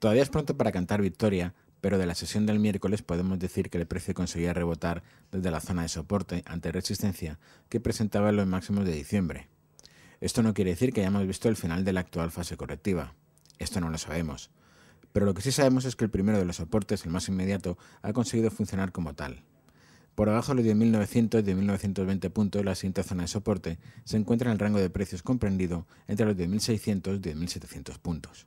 Todavía es pronto para cantar victoria, pero de la sesión del miércoles podemos decir que el precio conseguía rebotar desde la zona de soporte ante resistencia que presentaba en los máximos de diciembre. Esto no quiere decir que hayamos visto el final de la actual fase correctiva. Esto no lo sabemos. Pero lo que sí sabemos es que el primero de los soportes, el más inmediato, ha conseguido funcionar como tal. Por abajo de los 10.900 y 10.920 puntos, la siguiente zona de soporte se encuentra en el rango de precios comprendido entre los 10.600 y 10.700 puntos.